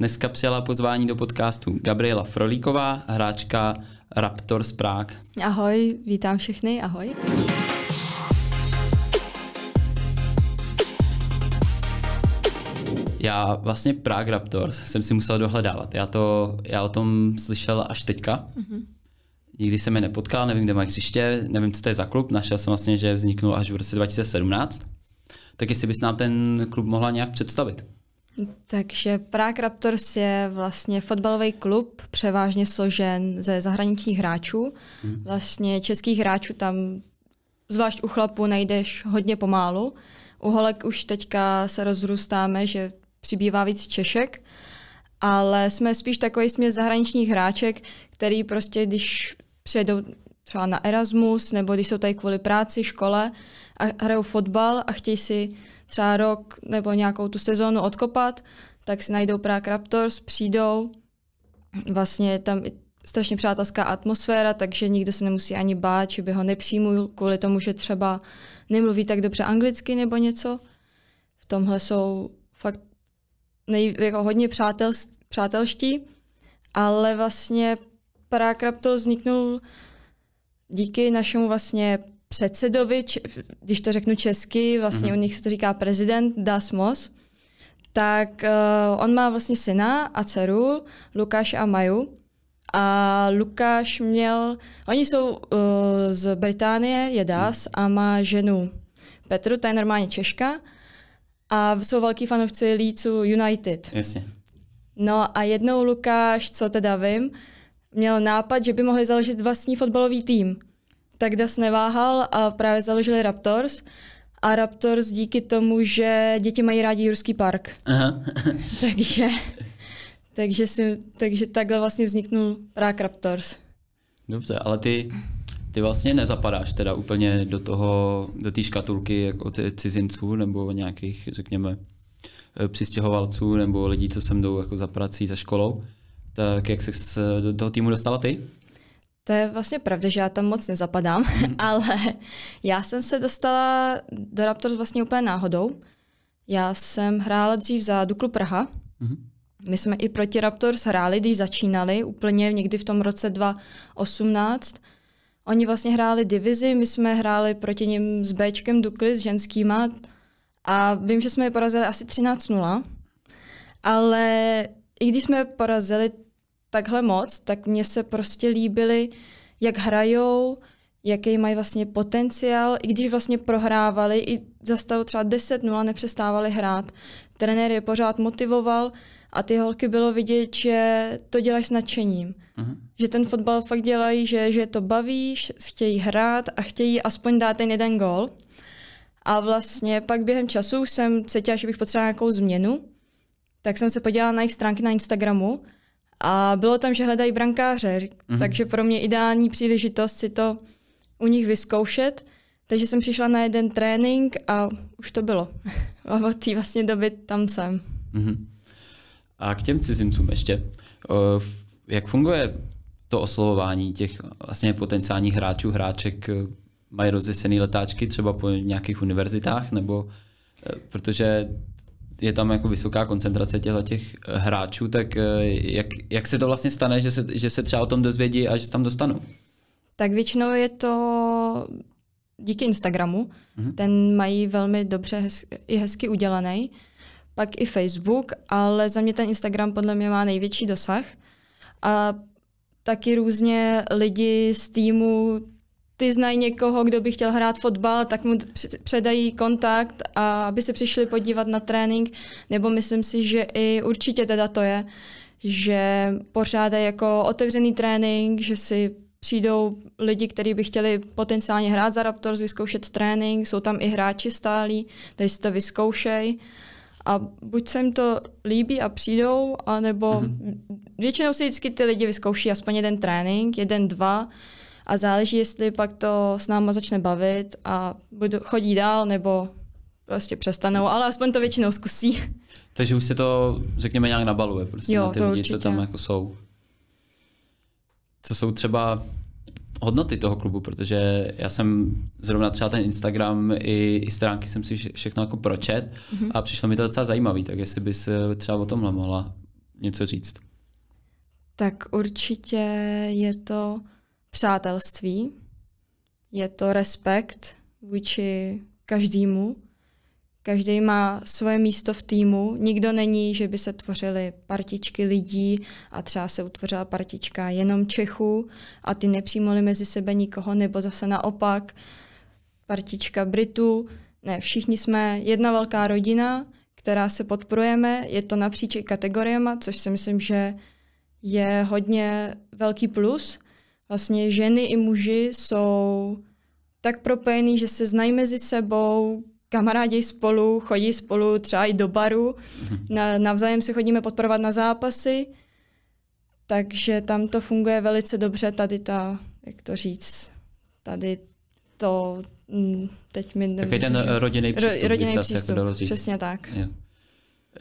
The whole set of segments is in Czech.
Dneska přijala pozvání do podcastu Gabriela Frolíková, hráčka Raptor z Prague. Ahoj, vítám všechny, ahoj. Já vlastně Prague Raptors jsem si musel dohledávat. Já, to, já o tom slyšel až teďka. Mm-hmm. Nikdy jsem je nepotkal, nevím, kde mají hřiště, nevím, co to je za klub. Našel jsem vlastně, že vzniknul až v roce 2017. Tak jestli bys nám ten klub mohla nějak představit. Takže Prague Raptors je vlastně fotbalový klub, převážně složen ze zahraničních hráčů. Hmm. Vlastně českých hráčů tam, zvlášť u chlapů, najdeš hodně pomálu. U holek už teďka se rozrůstáme, že přibývá víc Češek, ale jsme spíš takový směs zahraničních hráček, který prostě, když přijedou třeba na Erasmus, nebo když jsou tady kvůli práci, škole a hrajou fotbal a chtějí si třeba rok nebo nějakou tu sezónu odkopat, tak si najdou Prague Raptors, přijdou. Vlastně je tam i strašně přátelská atmosféra, takže nikdo se nemusí ani bát, že by ho nepřijmul kvůli tomu, že třeba nemluví tak dobře anglicky nebo něco. V tomhle jsou fakt nej, jako hodně přátel, přátelští, ale vlastně Prague Raptors vzniknul díky našemu vlastně předsedovi, když to řeknu česky, vlastně mm-hmm. u nich se to říká prezident Mos, tak uh, on má vlastně syna a dceru, Lukáš a Maju. A Lukáš měl, oni jsou uh, z Británie, je Das mhm. a má ženu Petru, ta je normálně Češka. A jsou velký fanoušci Lícu United. Jasně. No a jednou Lukáš, co teda vím, měl nápad, že by mohli založit vlastní fotbalový tým tak Das neváhal a právě založili Raptors. A Raptors díky tomu, že děti mají rádi Jurský park. Aha. takže, takže, si, takže takhle vlastně vzniknul Prague Raptors. Dobře, ale ty, ty vlastně nezapadáš teda úplně do toho, do té škatulky jako cizinců nebo nějakých, řekněme, eh, přistěhovalců nebo lidí, co sem jdou jako za prací, za školou. Tak jak jsi do toho týmu dostala ty? To je vlastně pravda, že já tam moc nezapadám, mm. ale já jsem se dostala do Raptors vlastně úplně náhodou. Já jsem hrála dřív za Duklu Praha. Mm. My jsme i proti Raptors hráli, když začínali, úplně někdy v tom roce 2018. Oni vlastně hráli divizi, my jsme hráli proti nim s Bčkem Dukly, s ženskýma. A vím, že jsme je porazili asi 13-0. Ale i když jsme je porazili, takhle moc, tak mně se prostě líbily, jak hrajou, jaký mají vlastně potenciál, i když vlastně prohrávali, i stavu třeba 10-0 nepřestávali hrát. Trenér je pořád motivoval a ty holky bylo vidět, že to dělají s nadšením. Uh-huh. Že ten fotbal fakt dělají, že, že to bavíš, chtějí hrát a chtějí aspoň dát ten jeden gol. A vlastně pak během času jsem cítila, že bych potřebovala nějakou změnu, tak jsem se podívala na jejich stránky na Instagramu a bylo tam, že hledají brankáře, mm-hmm. takže pro mě ideální příležitost si to u nich vyzkoušet. Takže jsem přišla na jeden trénink a už to bylo. A od té vlastně doby tam jsem. Mm-hmm. A k těm cizincům ještě. Jak funguje to oslovování těch vlastně potenciálních hráčů, hráček? Mají rozjesený letáčky třeba po nějakých univerzitách? Nebo e, protože je tam jako vysoká koncentrace těchto těch eh, hráčů, tak eh, jak, jak se to vlastně stane, že se, že se třeba o tom dozvědí a že se tam dostanou? Tak většinou je to díky Instagramu. Mm-hmm. Ten mají velmi dobře hez, i hezky udělaný. Pak i Facebook, ale za mě ten Instagram podle mě má největší dosah. A taky různě lidi z týmu ty znají někoho, kdo by chtěl hrát fotbal, tak mu předají kontakt, a aby se přišli podívat na trénink, nebo myslím si, že i určitě teda to je, že pořádají jako otevřený trénink, že si přijdou lidi, kteří by chtěli potenciálně hrát za Raptors, vyzkoušet trénink, jsou tam i hráči stálí, takže si to vyzkoušej. A buď se jim to líbí a přijdou, anebo mm-hmm. většinou si vždycky ty lidi vyzkouší aspoň jeden trénink, jeden, dva, a záleží, jestli pak to s náma začne bavit a budu, chodí dál nebo prostě přestanou, ale aspoň to většinou zkusí. Takže už se to, řekněme, nějak nabaluje prostě jo, na ty to lidi, určitě. co tam jako jsou. Co jsou třeba hodnoty toho klubu, protože já jsem zrovna třeba ten Instagram i, i stránky jsem si všechno jako pročet mm-hmm. a přišlo mi to docela zajímavý, tak jestli bys eh, třeba o tomhle mohla něco říct. Tak určitě je to přátelství, je to respekt vůči každému. Každý má svoje místo v týmu. Nikdo není, že by se tvořily partičky lidí a třeba se utvořila partička jenom Čechů a ty nepřijmuli mezi sebe nikoho, nebo zase naopak partička Britů. Ne, všichni jsme jedna velká rodina, která se podporujeme. Je to napříč i kategoriema, což si myslím, že je hodně velký plus – vlastně ženy i muži jsou tak propojený, že se znají mezi sebou, kamarádi spolu, chodí spolu třeba i do baru, mhm. na, navzájem se chodíme podporovat na zápasy, takže tam to funguje velice dobře, tady ta, jak to říct, tady to, mm, teď mi... Takový ten rodinný přístup, ro, rodinný jako přístup, se jako říct. přesně tak. Je.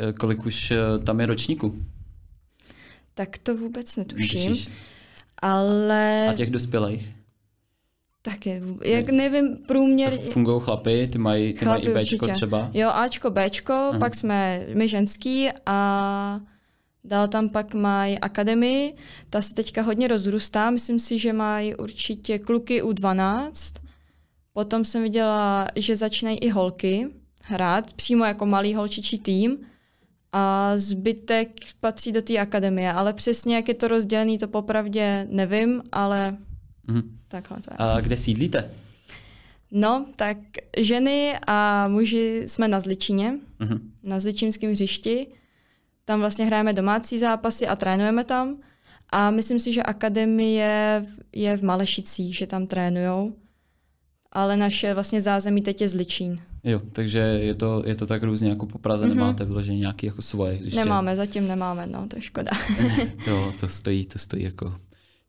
E, kolik už e, tam je ročníku? Tak to vůbec netuším. Nežíš? Ale... A těch dospělých? Také, jak nevím, průměr... Fungují chlapy, ty mají, ty chlapy mají i Bčko určitě. třeba? Jo, Ačko, Bčko, Aha. pak jsme my ženský a dál tam pak mají akademii, ta se teďka hodně rozrůstá, myslím si, že mají určitě kluky u 12, potom jsem viděla, že začínají i holky hrát, přímo jako malý holčičí tým, a zbytek patří do té akademie, ale přesně jak je to rozdělené, to popravdě nevím, ale mm-hmm. takhle to je. A kde sídlíte? No, tak ženy a muži jsme na Zličině, mm-hmm. na Zličímském hřišti. Tam vlastně hrajeme domácí zápasy a trénujeme tam. A myslím si, že akademie je v Malešicích, že tam trénujou. Ale naše vlastně zázemí teď je Zličín. Jo, takže je to, je to tak různě jako po Praze, mm-hmm. nemáte vyložení nějaký jako svoje hřiště? Nemáme, zatím nemáme, no, to je škoda. jo, to stojí, to stojí jako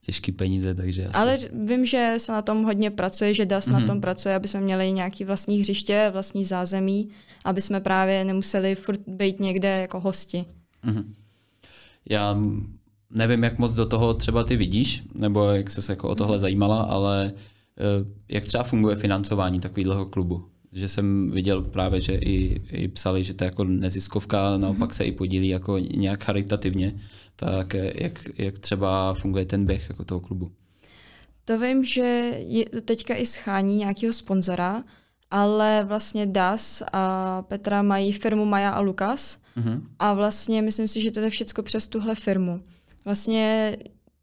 těžký peníze, takže asi... Ale vím, že se na tom hodně pracuje, že DAS mm-hmm. na mhm. tom pracuje, aby jsme měli nějaký vlastní hřiště, vlastní zázemí, aby jsme právě nemuseli furt být někde jako hosti. Mm-hmm. Já nevím, jak moc do toho třeba ty vidíš, nebo jak jsi se jako o tohle mm-hmm. zajímala, ale eh, jak třeba funguje financování takového klubu? že jsem viděl právě, že i, i psali, že to je jako neziskovka, naopak mhm. se i podílí jako nějak charitativně, tak jak, jak třeba funguje ten běh jako toho klubu? To vím, že je, teďka i schání nějakého sponzora, ale vlastně Das a Petra mají firmu Maja a Lukas mm-hmm. a vlastně myslím si, že to je všechno přes tuhle firmu. Vlastně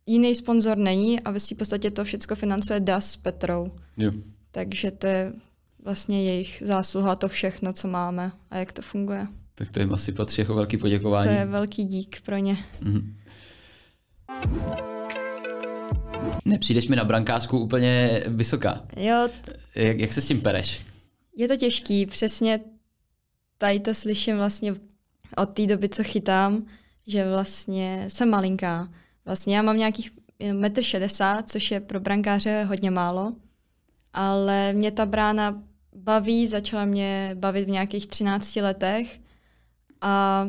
jiný sponzor není a v podstatě to všechno financuje Das s Petrou. Jo. Takže to je vlastně jejich zásluha to všechno, co máme a jak to funguje. Tak to jim asi patří jako velký poděkování. To je velký dík pro ně. Mm-hmm. Nepřijdeš mi na brankářku úplně vysoká. Jo. T... Jak, jak se s tím pereš? Je to těžký, přesně tady to slyším vlastně od té doby, co chytám, že vlastně jsem malinká. Vlastně já mám nějakých 1,60 m, což je pro brankáře hodně málo, ale mě ta brána baví, začala mě bavit v nějakých 13 letech a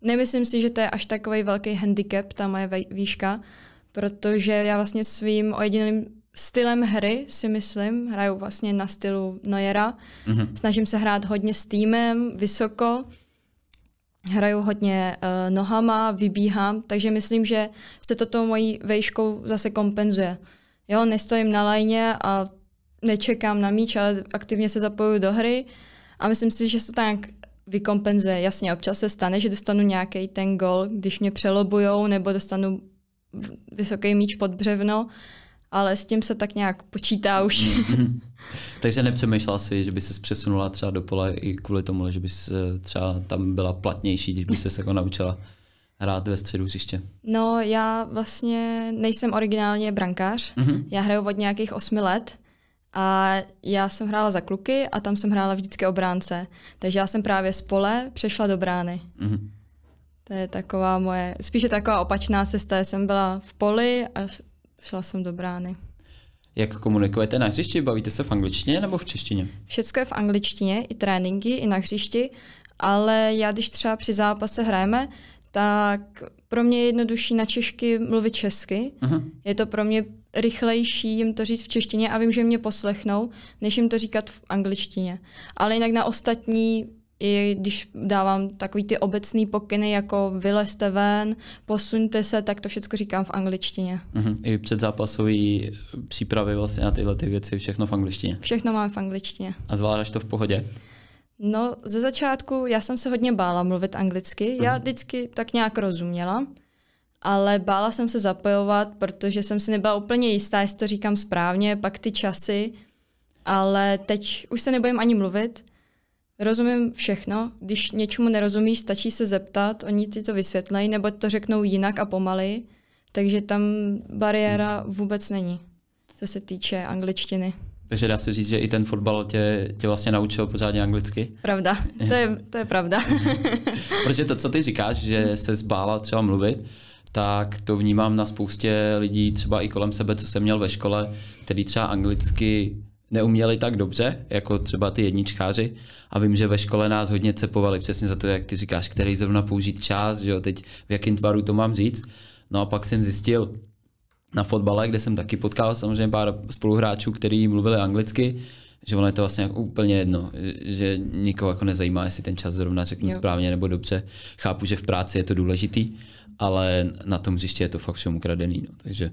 nemyslím si, že to je až takový velký handicap, ta moje výška, protože já vlastně svým ojediným stylem hry, si myslím, hraju vlastně na stylu Neuera. Mm-hmm. Snažím se hrát hodně s týmem, vysoko, hraju hodně uh, nohama, vybíhám, takže myslím, že se to mojí vejškou zase kompenzuje. Jo, nestojím na lajně a nečekám na míč, ale aktivně se zapojuju do hry a myslím si, že se to tak vykompenzuje. Jasně, občas se stane, že dostanu nějaký ten gol, když mě přelobujou nebo dostanu vysoký míč pod břevno, ale s tím se tak nějak počítá už. Takže nepřemýšlela si, že by se přesunula třeba do pole i kvůli tomu, že by eh, třeba tam byla platnější, když by se jako naučila hrát ve středu hřiště? No, já vlastně nejsem originálně brankář. Mm-hmm. Já hraju od nějakých osmi let a já jsem hrála za kluky a tam jsem hrála vždycky obránce. Takže já jsem právě z pole přešla do brány. Mm-hmm. To je taková moje, spíše taková opačná cesta. Jsem byla v poli a šla jsem do brány. Jak komunikujete na hřišti? Bavíte se v angličtině nebo v češtině? Všechno je v angličtině, i tréninky, i na hřišti, ale já když třeba při zápase hrajeme, tak pro mě je jednodušší na češky mluvit česky. Uh-huh. Je to pro mě rychlejší jim to říct v češtině a vím, že mě poslechnou, než jim to říkat v angličtině. Ale jinak na ostatní, i když dávám takový ty obecný pokyny, jako vylezte ven, posuňte se, tak to všechno říkám v angličtině. Mm-hmm. I předzápasový přípravy vlastně na tyhle ty věci, všechno v angličtině. Všechno mám v angličtině. A zvládáš to v pohodě? No, ze začátku já jsem se hodně bála mluvit anglicky. Já vždycky tak nějak rozuměla, ale bála jsem se zapojovat, protože jsem si nebyla úplně jistá, jestli to říkám správně, pak ty časy, ale teď už se nebojím ani mluvit. Rozumím všechno, když něčemu nerozumíš, stačí se zeptat, oni ti to vysvětlejí, nebo to řeknou jinak a pomaleji, takže tam bariéra hmm. vůbec není, co se týče angličtiny. Takže dá se říct, že i ten fotbal tě, tě vlastně naučil pořádně anglicky? Pravda, to je, to je pravda. Protože to, co ty říkáš, že se zbála třeba mluvit, tak to vnímám na spoustě lidí třeba i kolem sebe, co jsem měl ve škole, který třeba anglicky neuměli tak dobře, jako třeba ty jedničkáři. A vím, že ve škole nás hodně cepovali přesně za to, jak ty říkáš, který zrovna použít čas, že jo, teď v jakém tvaru to mám říct. No a pak jsem zjistil na fotbale, kde jsem taky potkal samozřejmě pár spoluhráčů, kteří mluvili anglicky, že ono je to vlastně jako úplně jedno, že nikoho jako nezajímá, jestli ten čas zrovna řeknu jo. správně nebo dobře. Chápu, že v práci je to důležitý, ale na tom hřiště je to fakt všem ukradený, no, takže...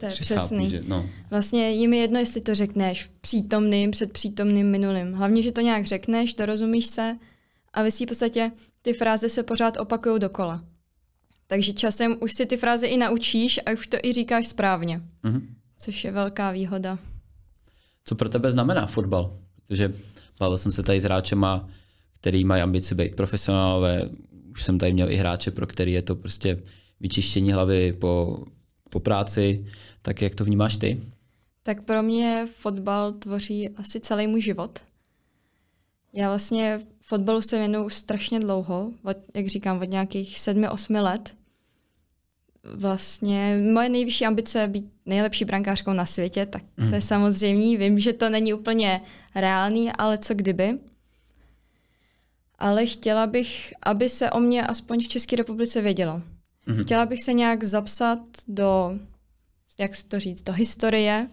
To je přesný. Chápu, že, no. Vlastně jim je jedno, jestli to řekneš přítomným, před přítomným, minulým. Hlavně, že to nějak řekneš, to rozumíš se a v podstatě ty fráze se pořád opakují dokola. Takže časem už si ty fráze i naučíš a už to i říkáš správně, mm-hmm. což je velká výhoda. Co pro tebe znamená fotbal? Protože bavil jsem se tady s hráčema, který mají ambici být profesionálové, už jsem tady měl i hráče, pro který je to prostě vyčištění hlavy po, po práci, tak jak to vnímáš ty? Tak pro mě fotbal tvoří asi celý můj život. Já vlastně fotbalu se věnuju strašně dlouho, od, jak říkám, od nějakých sedmi, osmi let. Vlastně moje nejvyšší ambice je být nejlepší brankářkou na světě, tak to je mhm. samozřejmě. Vím, že to není úplně reálný, ale co kdyby ale chtěla bych, aby se o mě aspoň v České republice vědělo. Mm-hmm. Chtěla bych se nějak zapsat do, jak se to říct, do historie.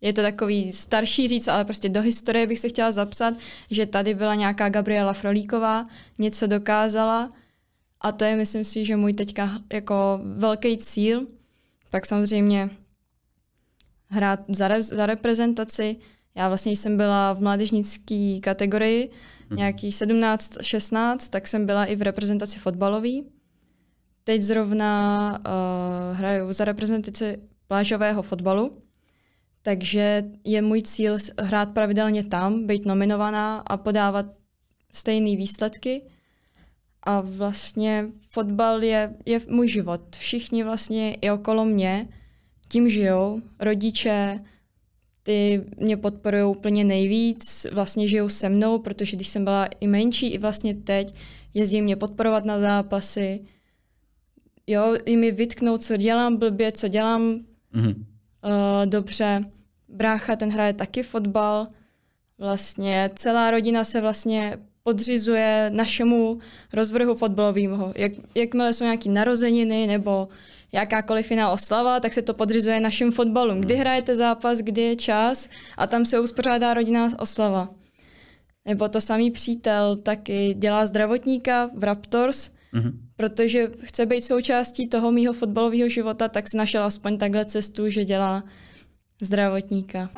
Je to takový starší říct, ale prostě do historie bych se chtěla zapsat, že tady byla nějaká Gabriela Frolíková, něco dokázala a to je, myslím si, že můj teďka jako velký cíl. Pak samozřejmě hrát za, re- za reprezentaci. Já vlastně jsem byla v mládežnické kategorii, mm-hmm. nějaký 17, 16, tak jsem byla i v reprezentaci fotbalový. Teď zrovna uh, hraju za reprezentaci plážového fotbalu, takže je můj cíl hrát pravidelně tam, být nominovaná a podávat stejné výsledky. A vlastně fotbal je, je můj život. Všichni vlastně i okolo mě tím žijou. Rodiče, ty mě podporují úplně nejvíc, vlastně žijou se mnou, protože když jsem byla i menší, i vlastně teď, jezdí mě podporovat na zápasy, jo, i mi vytknou, co dělám blbě, co dělám mm-hmm. uh, dobře. Brácha, ten hraje taky fotbal, vlastně celá rodina se vlastně podřizuje našemu rozvrhu fotbalového. Jak, jakmile jsou nějaké narozeniny nebo jakákoliv jiná oslava, tak se to podřizuje našim fotbalům. Kdy hmm. hrajete zápas, kdy je čas a tam se uspořádá rodinná oslava. Nebo to samý přítel taky dělá zdravotníka v Raptors, mm-hmm. protože chce být součástí toho mýho fotbalového života, tak si našel aspoň takhle cestu, že dělá zdravotníka.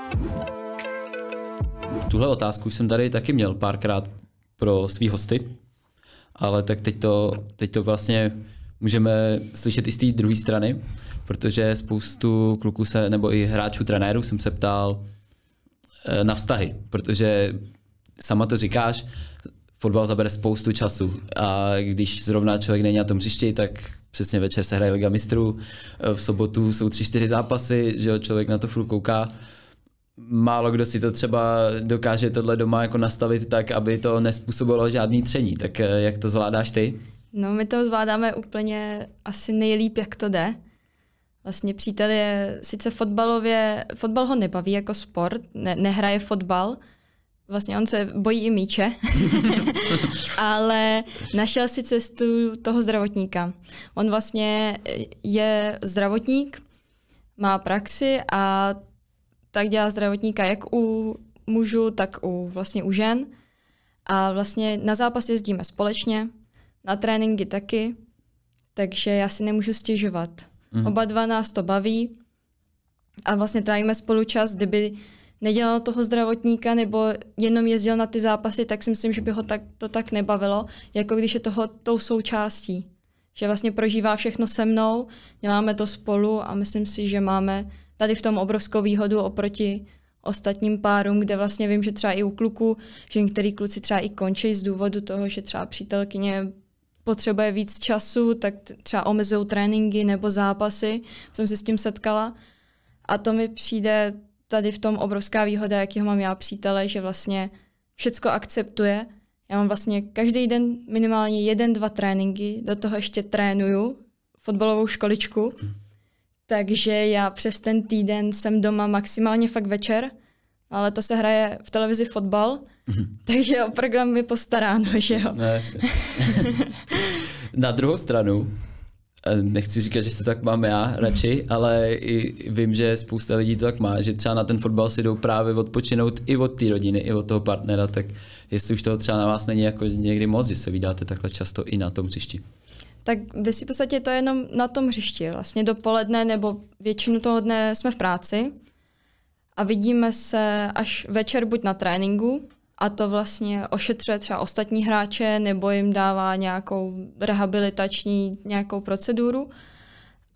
Tuhle otázku jsem tady taky měl párkrát pro svý hosty, ale tak teď to, teď to vlastně můžeme slyšet i z té druhé strany, protože spoustu kluků se, nebo i hráčů, trenérů jsem se ptal eh, na vztahy, protože sama to říkáš, fotbal zabere spoustu času a když zrovna člověk není na tom hřišti, tak přesně večer se hraje Liga mistrů, eh, v sobotu jsou tři, čtyři zápasy, že jo, člověk na to furt kouká. Málo kdo si to třeba dokáže tohle doma jako nastavit tak, aby to nespůsobilo žádný tření. Tak eh, jak to zvládáš ty? No, my to zvládáme úplně asi nejlíp, jak to jde. Vlastně přítel je sice fotbalově, fotbal ho nebaví jako sport, ne, nehraje fotbal, vlastně on se bojí i míče, ale našel si cestu toho zdravotníka. On vlastně je zdravotník, má praxi a tak dělá zdravotníka jak u mužů, tak u, vlastně u žen. A vlastně na zápas jezdíme společně, na tréninky taky, takže já si nemůžu stěžovat. Mm. Oba dva nás to baví a vlastně trávíme spolu čas, kdyby nedělal toho zdravotníka nebo jenom jezdil na ty zápasy, tak si myslím, že by ho tak, to tak nebavilo, jako když je toho tou součástí. Že vlastně prožívá všechno se mnou, děláme to spolu a myslím si, že máme tady v tom obrovskou výhodu oproti ostatním párům, kde vlastně vím, že třeba i u kluku, že některý kluci třeba i končí z důvodu toho, že třeba přítelkyně potřebuje víc času, tak třeba omezují tréninky nebo zápasy, jsem se s tím setkala. A to mi přijde tady v tom obrovská výhoda, jakýho mám já přítele, že vlastně všecko akceptuje. Já mám vlastně každý den minimálně jeden, dva tréninky, do toho ještě trénuju fotbalovou školičku. Takže já přes ten týden jsem doma maximálně fakt večer – ale to se hraje v televizi fotbal, mhm. takže o program mi postaráno, že jo. No, Na druhou stranu, eh, nechci říkat, že to tak mám já radši, ale i vím, že spousta lidí to tak má, že třeba na ten fotbal si jdou právě odpočinout i od té rodiny, i od toho partnera, tak jestli už toho třeba na vás není jako někdy moc, že se vydáte takhle často i na tom hřišti. Tak vy si v podstatě to jenom na tom hřišti. Vlastně dopoledne nebo většinu toho dne jsme v práci, a vidíme se až večer buď na tréninku, a to vlastně ošetřuje třeba ostatní hráče nebo jim dává nějakou rehabilitační nějakou proceduru.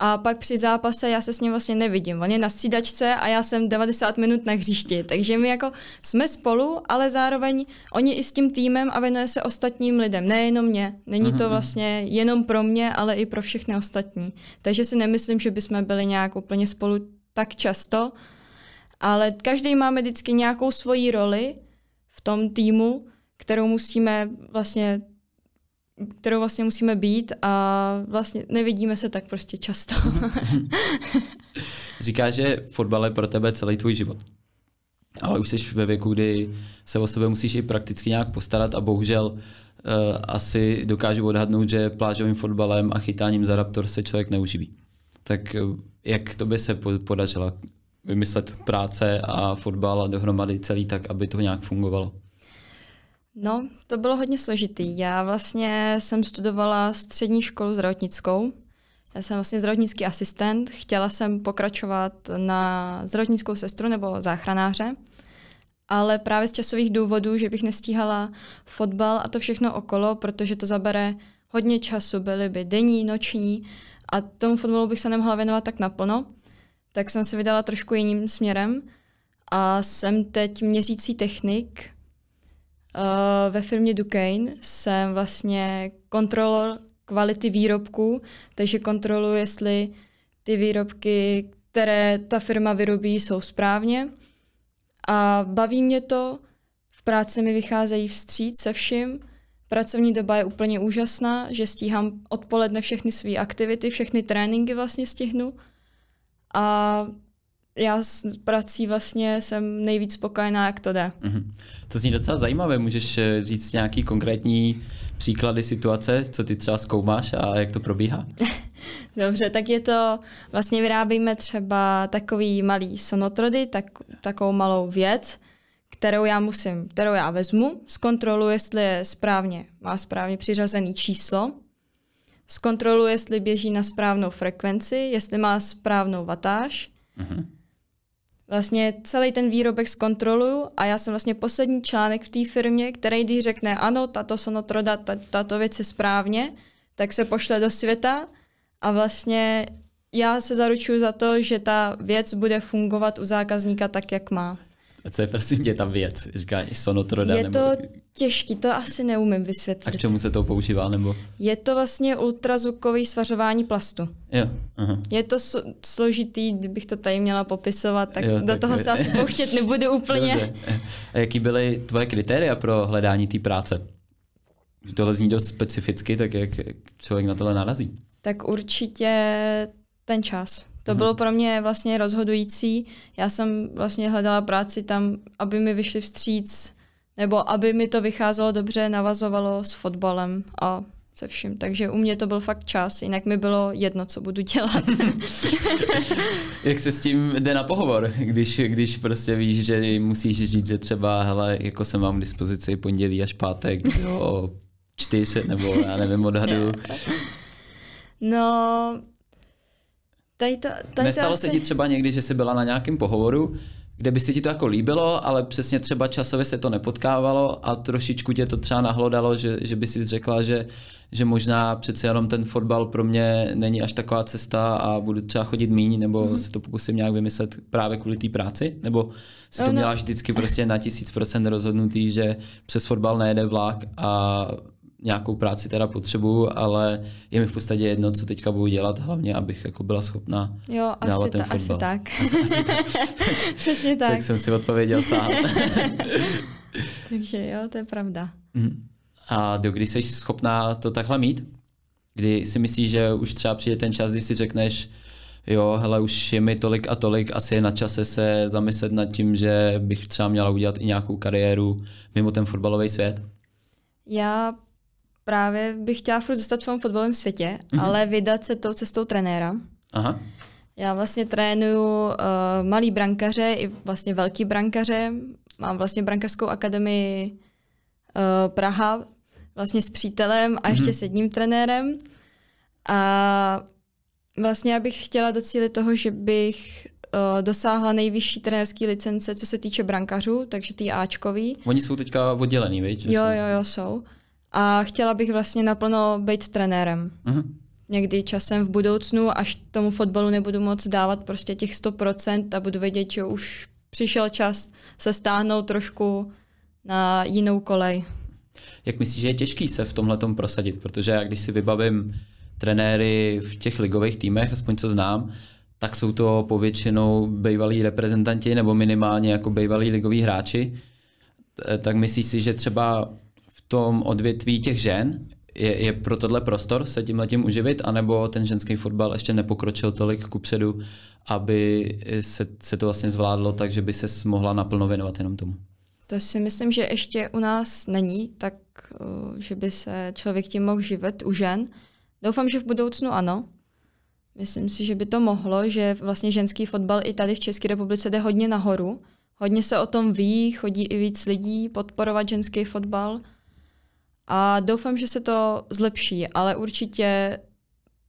A pak při zápase já se s ním vlastně nevidím. On je na střídačce a já jsem 90 minut na hřišti. Takže my jako jsme spolu, ale zároveň oni i s tím týmem a věnuje se ostatním lidem. Nejenom mě. Není to mhm, mhm. vlastně jenom pro mě, ale i pro všechny ostatní. Takže si nemyslím, že bychom byli nějak úplně spolu tak často, ale každý máme vždycky nějakou svoji roli v tom týmu, kterou musíme vlastně kterou vlastně musíme být a vlastně nevidíme se tak prostě často. Říkáš, že fotbal je pro tebe celý tvůj život. Ale už jsi ve věku, kdy se o sebe musíš i prakticky nějak postarat a bohužel uh, asi dokážu odhadnout, že plážovým fotbalem a chytáním za Raptor se člověk neuživí. Tak eh, jak to by se podařilo? vymyslet práce a fotbal a dohromady celý tak, aby to nějak fungovalo? No, to bylo hodně složitý. Já vlastně jsem studovala střední školu zdravotnickou. Já jsem vlastně zdravotnický asistent. Chtěla jsem pokračovat na zdravotnickou sestru nebo záchranáře, ale právě z časových důvodů, že bych nestíhala fotbal a to všechno okolo, protože to zabere hodně času, byly by denní, noční a tomu fotbalu bych se nemohla věnovat tak naplno tak jsem se vydala trošku jiným směrem a jsem teď měřící technik. Uh, ve firmě Duquesne jsem vlastně kontrolor kvality výrobků, takže kontroluji, jestli ty výrobky, které ta firma vyrobí, jsou správně. A baví mě to, v práci mi vycházejí vstříc se vším, pracovní doba je úplně úžasná, že stíhám odpoledne všechny své aktivity, všechny tréninky vlastně stihnu – a já s prací vlastně jsem nejvíc spokojená, jak to jde. Mm-hmm. To zní docela zajímavé. Můžeš eh, říct nějaký konkrétní příklady situace, co ty třeba zkoumáš a jak to probíhá? Dobře, tak je to, vlastně vyrábíme třeba takový malý sonotrody, tak, takovou malou věc, kterou já musím, kterou já vezmu, zkontroluji, jestli je správně, má správně přiřazený číslo zkontroluje, jestli běží na správnou frekvenci, jestli má správnou vatáž. Mm-hmm. Vlastně celý ten výrobek zkontroluju a já jsem vlastně poslední článek v té firmě, který když řekne ano, tato sonotroda, tato věc je správně, tak se pošle do světa a vlastně já se zaručuju za to, že ta věc bude fungovat u zákazníka tak, jak má. A co je prosím tě ta věc? Říká sonotroda? Je to nebo... těžký, to asi neumím vysvětlit. A k čemu se to používá? nebo? Je to vlastně ultrazvukový svařování plastu. Jo, aha. Je to složitý, kdybych to tady měla popisovat, tak jo, do tak toho je. se asi pouštět nebudu úplně. A jaký byly tvoje kritéria pro hledání té práce? Tohle zní dost specificky, tak jak člověk na tohle narazí? Tak určitě ten čas. To bylo pro mě vlastně rozhodující. Já jsem vlastně hledala práci tam, aby mi vyšli vstříc, nebo aby mi to vycházelo dobře, navazovalo s fotbalem a se vším. Takže u mě to byl fakt čas, jinak mi bylo jedno, co budu dělat. Jak se s tím jde na pohovor, když, když prostě víš, že musíš říct, že třeba, hele, jako jsem vám k dispozici pondělí až pátek do čtyři, nebo já nevím, odhadu. No, Tady to, tady Nestalo to se ti třeba někdy, že jsi byla na nějakém pohovoru, kde by si ti to jako líbilo, ale přesně třeba časově se to nepotkávalo a trošičku tě to třeba nahlodalo, že, že by si řekla, že, že možná přece jenom ten fotbal pro mě není až taková cesta a budu třeba chodit míň, nebo mm-hmm. se to pokusím nějak vymyslet právě kvůli té práci, nebo si no, to no. měla no. vždycky prostě na tisíc procent rozhodnutý, že přes fotbal nejede vlak a nějakou práci teda potřebuju, ale je mi v podstatě jedno, co teďka budu dělat, hlavně abych jako byla schopná jo, asi dávat ta, ten fotbal. Asi tak. Přesně tak. tak jsem si odpověděl sám. Takže jo, to je pravda. Mhm. A do kdy jsi schopná to takhle mít? Kdy si myslíš, že už třeba přijde ten čas, kdy si řekneš, jo, hele, už je mi tolik a tolik, asi je na čase se zamyslet nad tím, že bych třeba měla udělat i nějakou kariéru mimo ten fotbalový svět? Já právě bych chtěla furt zůstat v tom fotbalovém světě, mm-hmm. ale vydat se tou cestou trenéra. Aha. Já vlastně trénuju uh, malý brankaře i vlastně velký brankaře. Mám vlastně brankařskou akademii uh, Praha vlastně s přítelem a ještě mm-hmm. s jedním trenérem. A vlastně já bych chtěla docílit toho, že bych uh, dosáhla nejvyšší trenérské licence, co se týče brankařů, takže ty Ačkový. Oni jsou teďka oddělený, víš? Jo, jo, jo, jsou a chtěla bych vlastně naplno být trenérem. Mm-hmm. Někdy časem v budoucnu, až tomu fotbalu nebudu moc dávat prostě těch 100% a budu vědět, že už přišel čas se stáhnout trošku na jinou kolej. Jak myslíš, že je těžký se v tomhle prosadit? Protože já když si vybavím trenéry v těch ligových týmech, aspoň co znám, tak jsou to povětšinou bývalí reprezentanti nebo minimálně jako bývalí ligoví hráči. E, tak myslíš si, že třeba tom odvětví těch žen je, je pro tohle prostor se tím uživit, anebo ten ženský fotbal ještě nepokročil tolik kupředu, aby se, se to vlastně zvládlo tak, že by se mohla naplno věnovat jenom tomu? To si myslím, že ještě u nás není, tak eh, že by se člověk tím mohl živit u žen. Doufám, že v budoucnu ano. Myslím si, že by to mohlo, že vlastně ženský fotbal i tady v České republice jde hodně nahoru. Hodně se o tom ví, chodí i víc lidí podporovat ženský fotbal – a doufám, že se to zlepší, ale určitě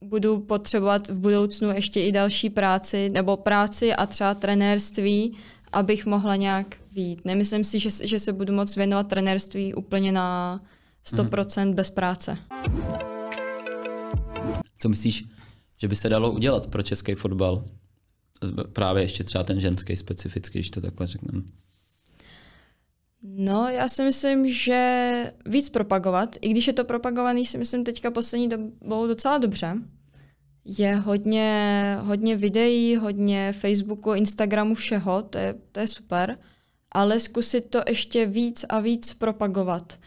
budu potřebovat v budoucnu ještě i další práci, nebo práci a třeba trenérství, abych mohla nějak vít. Nemyslím si, že, že se budu moc věnovat trenérství úplně na 100% mm. bez práce. Co myslíš, že by se dalo udělat pro český fotbal? Právě ještě třeba ten ženský specifický, když to takhle řekneme. No, já si myslím, že víc propagovat, i když je to propagovaný, si myslím teďka poslední dobou docela dobře. Je hodně, hodně videí, hodně Facebooku, Instagramu, všeho, to je, to je super, ale zkusit to ještě víc a víc propagovat.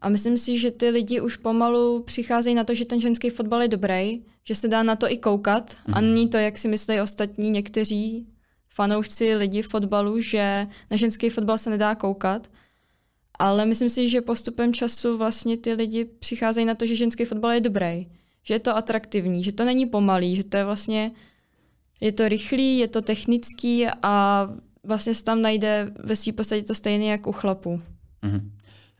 A myslím si, že ty lidi už pomalu přicházejí na to, že ten ženský fotbal je dobrý, že se dá na to i koukat mm. a mhm. není to, jak si myslí ostatní někteří, fanoušci lidi v fotbalu, že na ženský fotbal se nedá koukat, ale myslím si, že postupem času vlastně ty lidi přicházejí na to, že ženský fotbal je dobrý, že je to atraktivní, že to není pomalý, že to je vlastně, je to rychlý, je to technický a vlastně se tam najde ve své podstatě to stejné jak u chlapů. Mhm.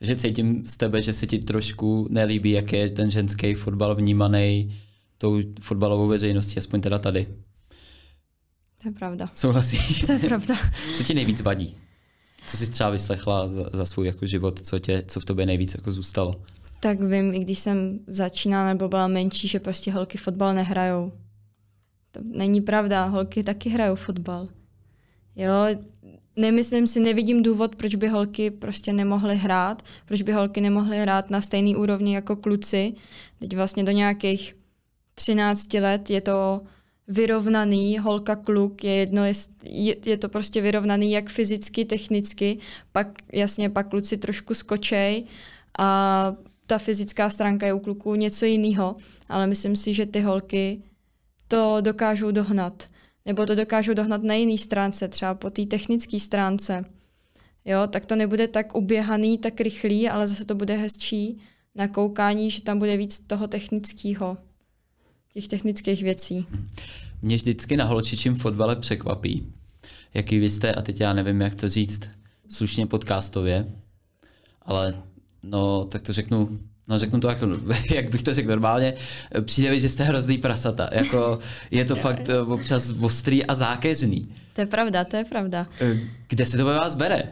Že cítím z tebe, že se ti trošku nelíbí, jak je ten ženský fotbal vnímaný tou fotbalovou veřejností, aspoň teda tady. To je pravda. Souhlasíš? To je pravda. Co ti nejvíc vadí? Co jsi třeba vyslechla za, za svůj jako život, co, tě, co v tobě nejvíc jako zůstalo? Tak vím, i když jsem začínala nebo byla menší, že prostě holky fotbal nehrajou. To není pravda, holky taky hrajou fotbal. Jo, nemyslím si, nevidím důvod, proč by holky prostě nemohly hrát, proč by holky nemohly hrát na stejný úrovni jako kluci. Teď vlastně do nějakých 13 let je to vyrovnaný, holka, kluk, je jedno, je, je to prostě vyrovnaný jak fyzicky, technicky, pak jasně, pak kluci trošku skočej a ta fyzická stránka je u kluků něco jiného, ale myslím si, že ty holky to dokážou dohnat. Nebo to dokážou dohnat na jiné stránce, třeba po té technické stránce. Jo, tak to nebude tak uběhaný, tak rychlý, ale zase to bude hezčí na koukání, že tam bude víc toho technického těch technických věcí. Mě vždycky na holčičím fotbale překvapí, jaký vy jste, a teď já nevím, jak to říct, slušně podcastově, ale no, tak to řeknu, no řeknu to jako, jak bych to řekl normálně, přijde mi, že jste hrozný prasata, jako je to fakt eh, občas ostrý a zákeřný. To je pravda, to je pravda. Eh, kde se to ve vás bere?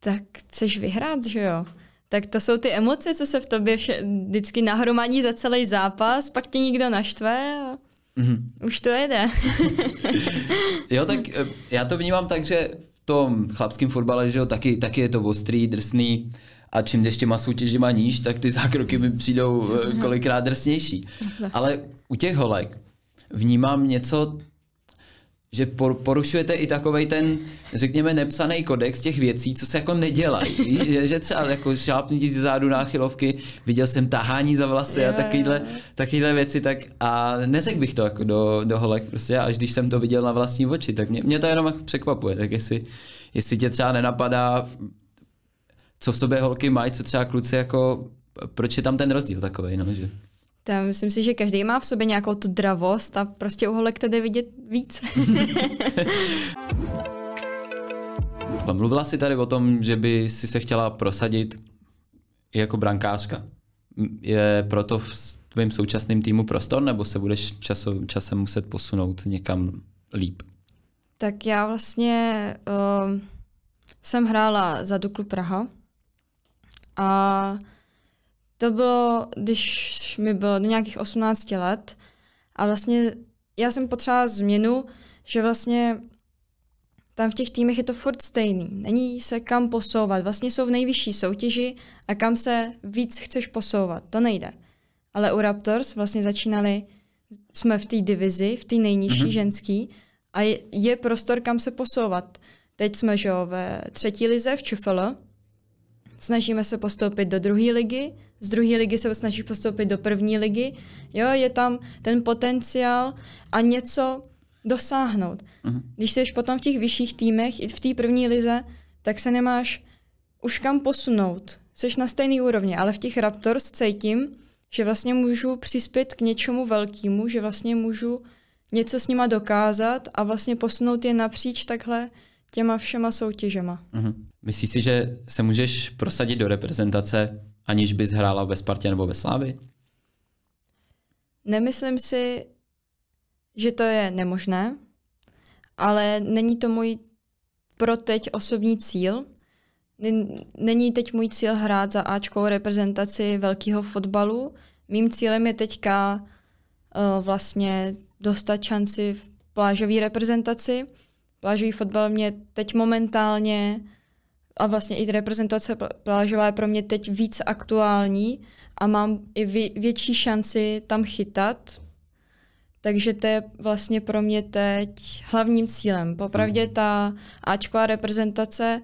Tak chceš vyhrát, že jo? tak to jsou ty emoce, co se v tobě vše, vždycky nahromadí za celý zápas, pak tě nikdo naštve a mm-hmm. už to jede. jo, tak eh, já to vnímám tak, že v tom chlapském fotbale, že jo, taky, taky je to ostrý, drsný a čím jdeš těma soutěžima níž, tak ty zákroky mi přijdou eh, kolikrát drsnější. Ale u těch holek vnímám něco že porušujete i takový ten, řekněme, nepsaný kodex těch věcí, co se jako nedělají. že, že třeba jako šápnutí ze zádu náchylovky, viděl jsem tahání za vlasy yeah. a takovýhle, takovýhle věci, tak a neřekl bych to jako do, do holek prostě, až když jsem to viděl na vlastní oči, tak mě, mě to jenom překvapuje, tak jestli, jestli tě třeba nenapadá, co v sobě holky mají, co třeba kluci jako, proč je tam ten rozdíl takový, no, že? Tam myslím si, že každý má v sobě nějakou tu dravost a prostě u holek to vidět víc. Mluvila jsi tady o tom, že by si se chtěla prosadit jako brankářka. Je proto v tvém současném týmu prostor, nebo se budeš časo, časem muset posunout někam líp? Tak já vlastně uh, jsem hrála za Duklu Praha a to bylo, když mi bylo do nějakých 18 let a vlastně já jsem potřebovala změnu, že vlastně tam v těch týmech je to furt stejný. Není se kam posouvat. Vlastně jsou v nejvyšší soutěži a kam se víc chceš posouvat. To nejde. Ale u Raptors vlastně začínali, jsme v té divizi, v té nejnižší mm-hmm. ženský a je, je prostor, kam se posouvat. Teď jsme že, ve třetí lize v Čufelo, snažíme se postoupit do druhé ligy, z druhé ligy se snaží postoupit do první ligy. Jo, je tam ten potenciál a něco dosáhnout. Uh-huh. Když jsi potom v těch vyšších týmech, i v té první lize, tak se nemáš už kam posunout. Jsi na stejné úrovni, ale v těch Raptors cítím, že vlastně můžu přispět k něčemu velkému, že vlastně můžu něco s nima dokázat a vlastně posunout je napříč takhle těma všema soutěžema. Uh-huh. Myslíš si, že se můžeš prosadit do reprezentace, aniž bys hrála ve Spartě nebo ve Slávi? Nemyslím si, že to je nemožné, ale není to můj pro teď osobní cíl. Není teď můj cíl hrát za Ačkovou reprezentaci velkého fotbalu. Mým cílem je teďka uh, vlastně dostat šanci v plážové reprezentaci. Plážový fotbal mě teď momentálně a vlastně i reprezentace plážová je pro mě teď víc aktuální a mám i větší šanci tam chytat. Takže to je vlastně pro mě teď hlavním cílem. Popravdě hmm. ta Ačková reprezentace,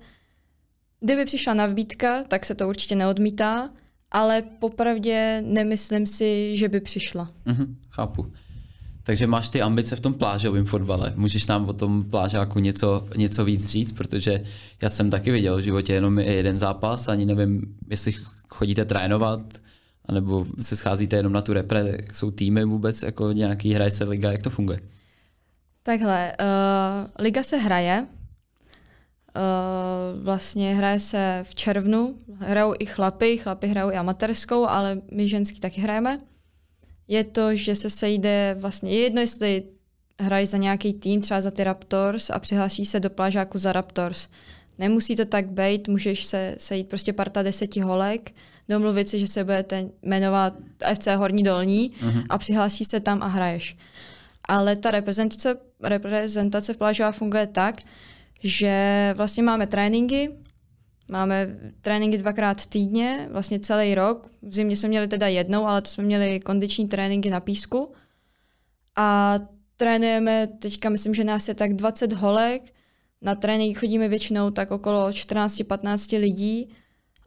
kdyby přišla nabídka, tak se to určitě neodmítá, ale popravdě nemyslím si, že by přišla. Mhm, chápu. Takže máš ty ambice v tom plážovém fotbale. Můžeš nám o tom plážáku něco, něco víc říct, protože já jsem taky viděl v životě jenom jeden zápas, ani nevím, jestli chodíte trénovat, anebo se scházíte jenom na tu repre, jsou týmy vůbec, jako nějaký, hraje se liga, jak to funguje? Takhle, uh, liga se hraje, Uh, vlastně hraje se v červnu, hrajou i chlapy, chlapy hrajou i amatérskou, ale my ženský taky hrajeme je to, že se sejde vlastně, je jedno, jestli hrají za nějaký tým, třeba za ty Raptors a přihlásí se do plážáku za Raptors. Nemusí to tak být, můžeš se sejít prostě parta deseti holek, domluvit si, že se budete jmenovat FC Horní Dolní mm-hmm. a přihlásí se tam a hraješ. Ale ta reprezentace, reprezentace v plážová funguje tak, že vlastně máme tréninky, Máme tréninky dvakrát týdně, vlastně celý rok. V zimě jsme měli teda jednou, ale to jsme měli kondiční tréninky na písku. A trénujeme teďka, myslím, že nás je tak 20 holek. Na tréninky chodíme většinou tak okolo 14-15 lidí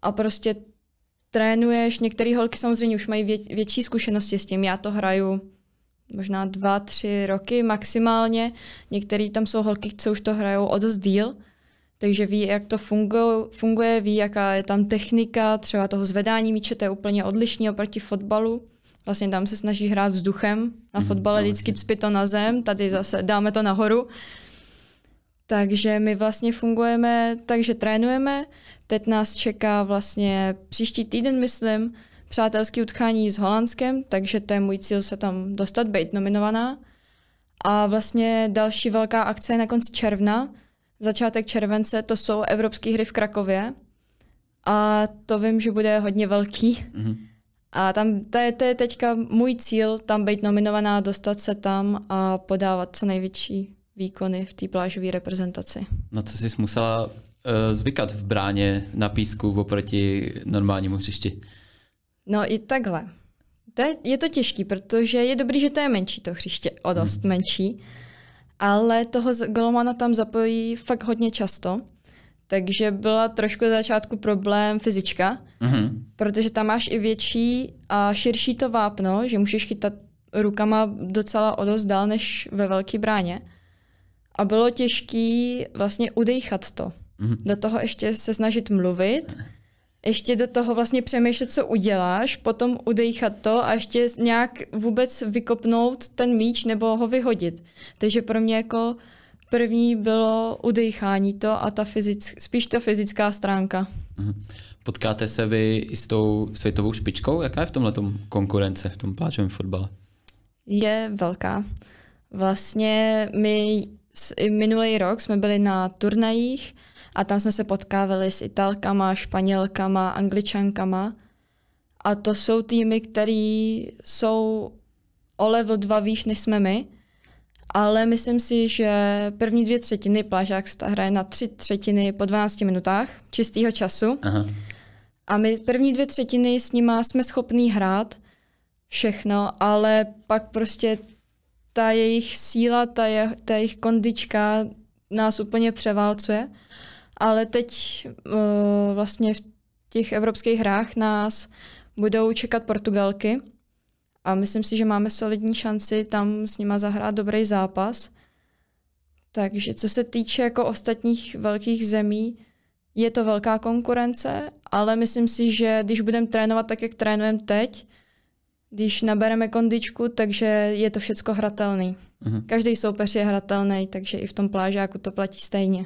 a prostě trénuješ. Některé holky samozřejmě už mají vět, větší zkušenosti s tím. Já to hraju možná dva, tři roky maximálně. Některé tam jsou holky, co už to hrajou o dost díl takže ví, jak to funguje, ví, jaká je tam technika, třeba toho zvedání míče, to je úplně odlišný oproti fotbalu. Vlastně tam se snaží hrát vzduchem, na mm, fotbale no, vždycky cpi to na zem, tady zase dáme to nahoru. Takže my vlastně fungujeme takže trénujeme. Teď nás čeká vlastně příští týden, myslím, přátelský utkání s Holandskem, takže to je můj cíl se tam dostat, být nominovaná. A vlastně další velká akce je na konci června, začátek července, to jsou evropské hry v Krakově. A to vím, že bude hodně velký. Mm-hmm. A tam to je, to je teďka můj cíl, tam být nominovaná, dostat se tam a podávat co největší výkony v té plážové reprezentaci. No co jsi musela uh, zvykat v bráně na písku oproti normálnímu hřišti? No i takhle. To je, je to těžký, protože je dobrý, že to je menší to hřiště, o dost hmm. menší ale toho golmana tam zapojí fakt hodně často. Takže byla trošku za začátku problém fyzička, mm-hmm. protože tam máš i větší a širší to vápno, že můžeš chytat rukama docela o dost dál než ve velké bráně. A bylo těžký vlastně udejchat to. Mm-hmm. Do toho ještě se snažit mluvit ještě do toho vlastně přemýšlet, co uděláš, potom udejchat to a ještě nějak vůbec vykopnout ten míč nebo ho vyhodit. Takže pro mě jako první bylo udejchání to a ta fyzick, spíš ta fyzická stránka. Mhm. Potkáte se vy i s tou světovou špičkou? Jaká je v tomhle konkurence, v tom pláčovém fotbale? Je velká. Vlastně my minulý rok jsme byli na turnajích, a tam jsme se potkávali s Italkama, Španělkama, Angličankama a to jsou týmy, které jsou o level dva výš, než jsme my, ale myslím si, že první dvě třetiny plážák hraje na tři třetiny po 12 minutách čistého času. Aha. A my první dvě třetiny s nima jsme schopní hrát všechno, ale pak prostě ta jejich síla, ta, je, ta jejich kondička nás úplně převálcuje ale teď uh, vlastně v těch evropských hrách nás budou čekat Portugalky a myslím si, že máme solidní šanci tam s nima zahrát dobrý zápas. Takže co se týče jako ostatních velkých zemí, je to velká konkurence, ale myslím si, že když budeme trénovat tak, jak trénujeme teď, když nabereme kondičku, takže je to všechno hratelný. Mhm. Každý soupeř je hratelný, takže i v tom plážáku to platí stejně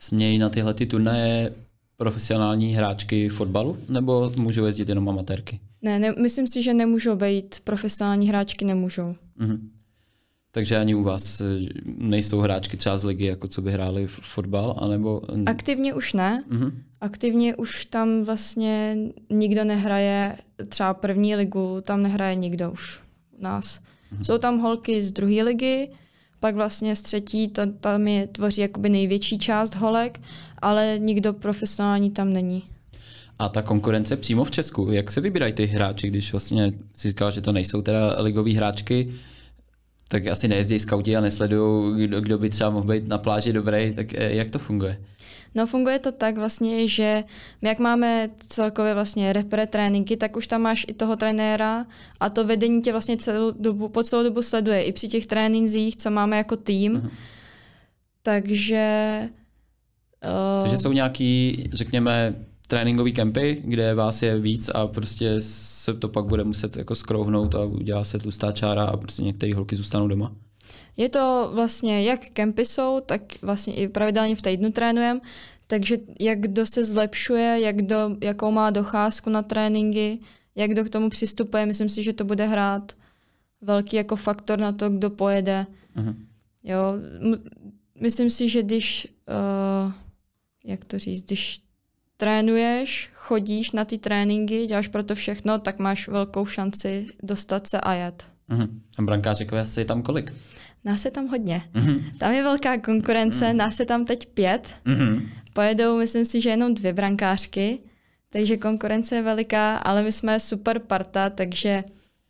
smějí na tyhle ty turnaje profesionální hráčky fotbalu, nebo můžou jezdit jenom amatérky? Ne, ne myslím si, že nemůžou být, profesionální hráčky nemůžou. Mm-hmm. Takže ani u vás eh, nejsou hráčky třeba z ligy, jako co by hráli fotbal, anebo... Aktivně už ne. Mm-hmm. Aktivně už tam vlastně nikdo nehraje, třeba první ligu, tam nehraje nikdo už u nás. Mm-hmm. Jsou tam holky z druhé ligy, pak vlastně střetí, to, tam je, tvoří jakoby největší část holek, ale nikdo profesionální tam není. A ta konkurence přímo v Česku, jak se vybírají ty hráči, když vlastně si říkal, že to nejsou teda ligoví hráčky, tak asi nejezdí skauti a nesledují, kdo, kdo by třeba mohl být na pláži dobrý, tak eh, jak to funguje? No funguje to tak vlastně, že my jak máme celkově vlastně repre tréninky, tak už tam máš i toho trenéra a to vedení tě vlastně celou dobu, po celou dobu sleduje i při těch tréninzích, co máme jako tým. Mhm. Takže... Uh... Takže jsou nějaký, řekněme, tréninkový kempy, kde vás je víc a prostě se to pak bude muset jako skrouhnout a udělá se tlustá čára a prostě některé holky zůstanou doma? Je to vlastně, jak kempy jsou, tak vlastně i pravidelně v týdnu trénujeme, takže jak kdo se zlepšuje, jak kdo, jakou má docházku na tréninky, jak kdo k tomu přistupuje, myslím si, že to bude hrát velký jako faktor na to, kdo pojede. Uh-huh. Jo, myslím si, že když, uh, jak to říct, když trénuješ, chodíš na ty tréninky, děláš pro to všechno, tak máš velkou šanci dostat se a jet. Uh-huh. Mhm. A brankářek asi tam kolik? Nás je tam hodně. Mm-hmm. Tam je velká konkurence, mm-hmm. nás je tam teď pět. Mm-hmm. Pojedou, myslím si, že jenom dvě brankářky, takže konkurence je veliká, ale my jsme super parta, takže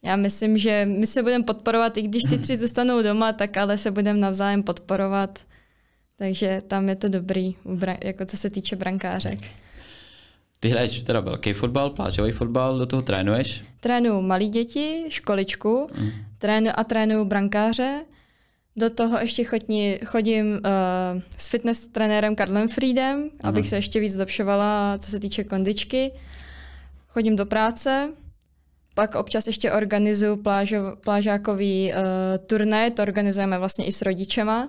já myslím, že my se budeme podporovat, i když ty mhm. tři zůstanou doma, tak ale se budeme navzájem podporovat. Takže tam je to dobrý, jako co se týče brankářek. Ty hraješ teda velký fotbal, plážový fotbal, do toho trénuješ? Trénuju malí děti, školičku, mm. trénu a trénuju brankáře. Do toho ještě chodni, chodím uh, s fitness trenérem Karlem Friedem, uh-huh. abych se ještě víc zlepšovala, co se týče kondičky. Chodím do práce, pak občas ještě organizuju plážo, plážákový uh, turné, to organizujeme vlastně i s rodičema.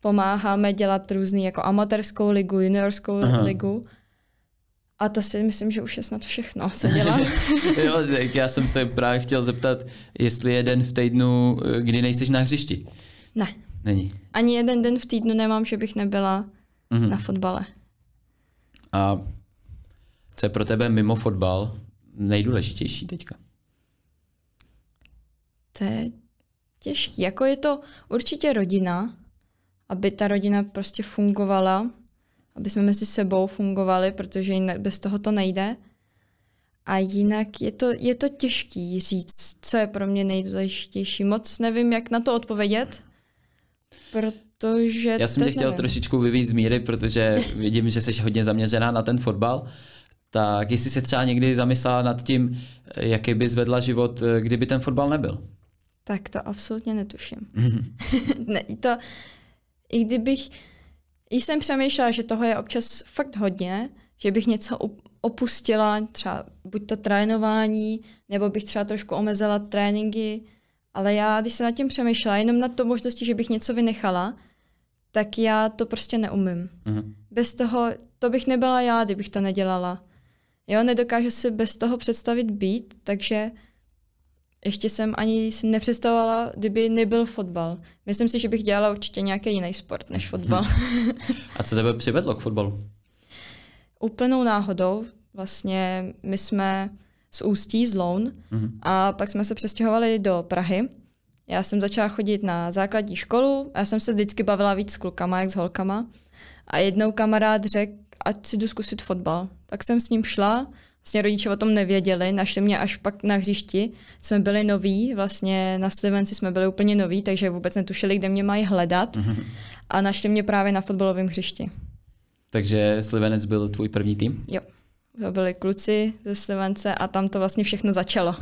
Pomáháme dělat různý jako amatérskou ligu, juniorskou Aha. ligu. A to si myslím, že už je snad všechno, co dělám. jo, tak já jsem se právě chtěl zeptat, jestli jeden v týdnu, eh, kdy nejseš na hřišti. Ne. Není. Ani jeden den v týdnu nemám, že bych nebyla mm-hmm. na fotbale. A co je pro tebe mimo fotbal nejdůležitější teďka? To je těžký. Jako je to určitě rodina, aby ta rodina prostě fungovala, aby jsme mezi sebou fungovali, protože bez toho to nejde. A jinak je to, je to těžký říct, co je pro mě nejdůležitější. Moc nevím, jak na to odpovědět, Protože... Já jsem tě chtěl nevím. trošičku vyvíjet z míry, protože vidím, že jsi hodně zaměřená na ten fotbal. Tak jestli se třeba někdy zamyslela nad tím, jaký by zvedla život, kdyby ten fotbal nebyl? Tak to absolutně netuším. Mhm. ne, to, I kdybych... Jsem přemýšlela, že toho je občas fakt hodně, že bych něco opustila, třeba buď to trénování, nebo bych třeba trošku omezila tréninky, ale já, když jsem nad tím přemýšlela, jenom na to možností, že bych něco vynechala, tak já to prostě neumím. Mm-hmm. Bez toho, to bych nebyla já, kdybych to nedělala. Jo, nedokážu si bez toho představit být, takže ještě jsem ani si nepředstavovala, kdyby nebyl fotbal. Myslím si, že bych dělala určitě nějaký jiný sport než mhm. fotbal. Hmm. A co tebe přivedlo k fotbalu? Úplnou náhodou. Vlastně my jsme z Ústí, z Loun. Mm-hmm. A pak jsme se přestěhovali do Prahy. Já jsem začala chodit na základní školu. Já jsem se vždycky bavila víc s klukama, jak s holkama. A jednou kamarád řekl, ať si jdu zkusit fotbal. Tak jsem s ním šla. Vlastně rodiče o tom nevěděli, našli mě až pak na hřišti. Jsme byli noví, vlastně na Slivenci jsme byli úplně noví, takže vůbec netušili, kde mě mají hledat. Mm-hmm. A našli mě právě na fotbalovém hřišti. Takže Slivenec byl tvůj první tým? Jo. To byli kluci ze Sevence a tam to vlastně všechno začalo.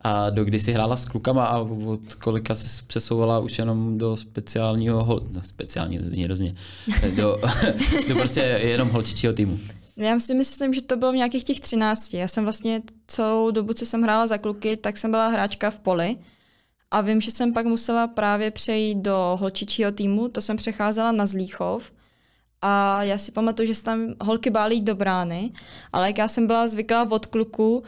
A do kdy jsi hrála s klukama a od kolika se přesouvala už jenom do speciálního, hol, no, speciálního zní hrozně, do, do prostě jenom holčičího týmu? Já si myslím, že to bylo v nějakých těch třinácti. Já jsem vlastně celou dobu, co jsem hrála za kluky, tak jsem byla hráčka v poli. A vím, že jsem pak musela právě přejít do holčičího týmu, to jsem přecházela na Zlíchov a já si pamatuju, že se tam holky bálí do brány, ale jak já jsem byla zvyklá od kluku,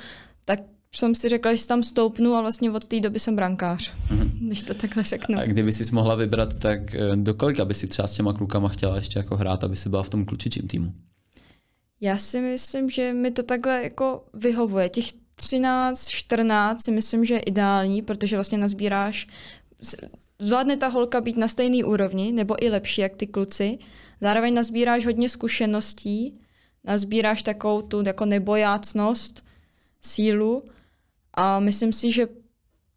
tak jsem si řekla, že tam stoupnu a vlastně od té doby jsem brankář, mm když to takhle řeknu. A kdyby si mohla vybrat, tak eh, do kolika by si třeba s těma klukama chtěla ještě jako hrát, aby si byla v tom klučičím týmu? Já si myslím, že mi to takhle jako vyhovuje. Těch 13, 14 si myslím, že je ideální, protože vlastně nazbíráš, zvládne ta holka být na stejné úrovni, nebo i lepší, jak ty kluci, Zároveň nazbíráš hodně zkušeností, nazbíráš takovou tu jako nebojácnost, sílu a myslím si, že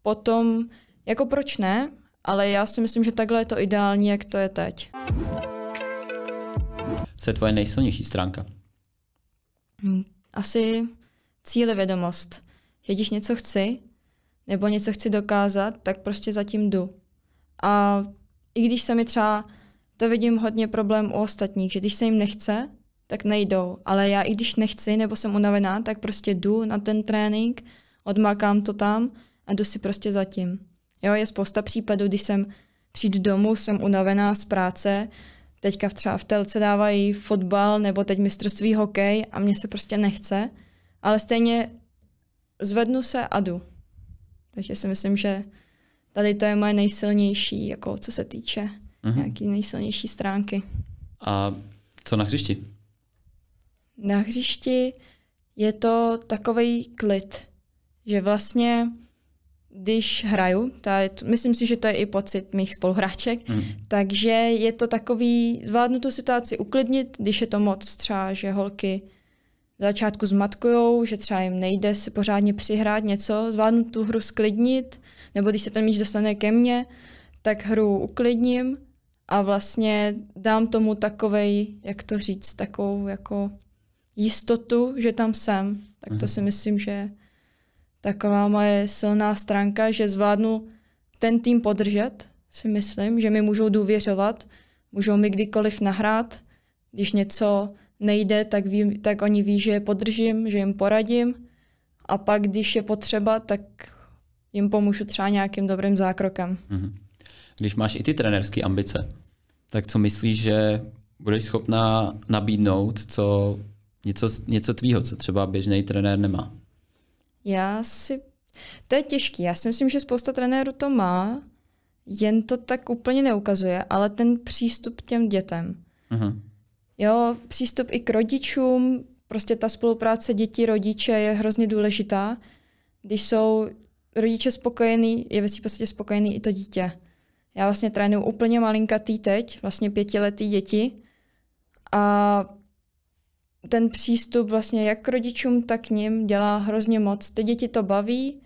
potom, jako proč ne, ale já si myslím, že takhle je to ideální, jak to je teď. Co je tvoje nejsilnější stránka? Hm, asi cíle vědomost. Že když něco chci, nebo něco chci dokázat, tak prostě zatím jdu. A i když se mi třeba to vidím hodně problém u ostatních, že když se jim nechce, tak nejdou. Ale já i když nechci nebo jsem unavená, tak prostě jdu na ten trénink, odmakám to tam a jdu si prostě zatím. Jo, je spousta případů, když jsem přijdu domů, jsem unavená z práce, teďka třeba v telce dávají fotbal nebo teď mistrovství hokej a mě se prostě nechce, ale stejně zvednu se a jdu. Takže si myslím, že tady to je moje nejsilnější, jako co se týče Uh-huh. Mhm. Nějaké nejsilnější stránky. A co na hřišti? Na hřišti je to takový klid, že vlastně když hraju, ta je to, myslím si, že to je i pocit mých spoluhráček, mm. takže je to takový, zvládnu tu situaci uklidnit, když je to moc třeba, že holky začátku zmatkujou, že třeba jim nejde si pořádně přihrát něco, zvládnu tu hru sklidnit, nebo když se ten míč dostane ke mně, tak hru uklidním a vlastně dám tomu takovej, jak to říct, takovou jako jistotu, že tam jsem. Tak to mhm. si myslím, že je taková moje silná stránka, že zvládnu ten tým podržet, si myslím, že mi můžou důvěřovat, můžou mi kdykoliv nahrát, když něco nejde, tak, ví, tak oni ví, že je podržím, že jim poradím a pak, když je potřeba, tak jim pomůžu třeba nějakým dobrým zákrokem. Mm-hmm když máš i ty trenerské ambice, tak co myslíš, že budeš schopná nabídnout, co něco, něco tvýho, co třeba běžný trenér nemá? Já si... To je těžký. Já si myslím, že spousta trenérů to má, jen to tak úplně neukazuje, ale ten přístup k těm dětem. Uh-huh. Jo, přístup i k rodičům, prostě ta spolupráce děti, rodiče je hrozně důležitá. Když jsou rodiče spokojení, je ve v podstatě spokojený i to dítě. Já vlastně trénuju úplně malinkatý teď, vlastně pětiletý děti. A ten přístup vlastně jak k rodičům, tak k ním dělá hrozně moc. Ty děti to baví,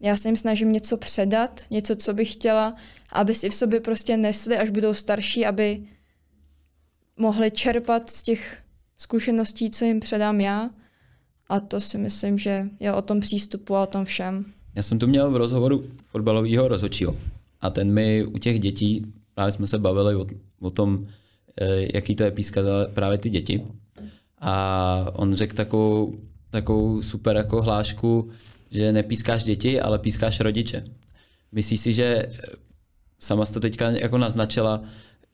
já se jim snažím něco předat, něco, co bych chtěla, aby si v sobě prostě nesli, až budou starší, aby mohli čerpat z těch zkušeností, co jim předám já. A to si myslím, že je o tom přístupu a o tom všem. Já jsem tu měl v rozhovoru fotbalového rozhodčího, a ten mi u těch dětí, právě jsme se bavili o, o tom, eh, jaký to je pískat právě ty děti. A on řekl takovou, takovou super jako hlášku, že nepískáš děti, ale pískáš rodiče. Myslíš si, že eh, sama jsi to teďka jako naznačila,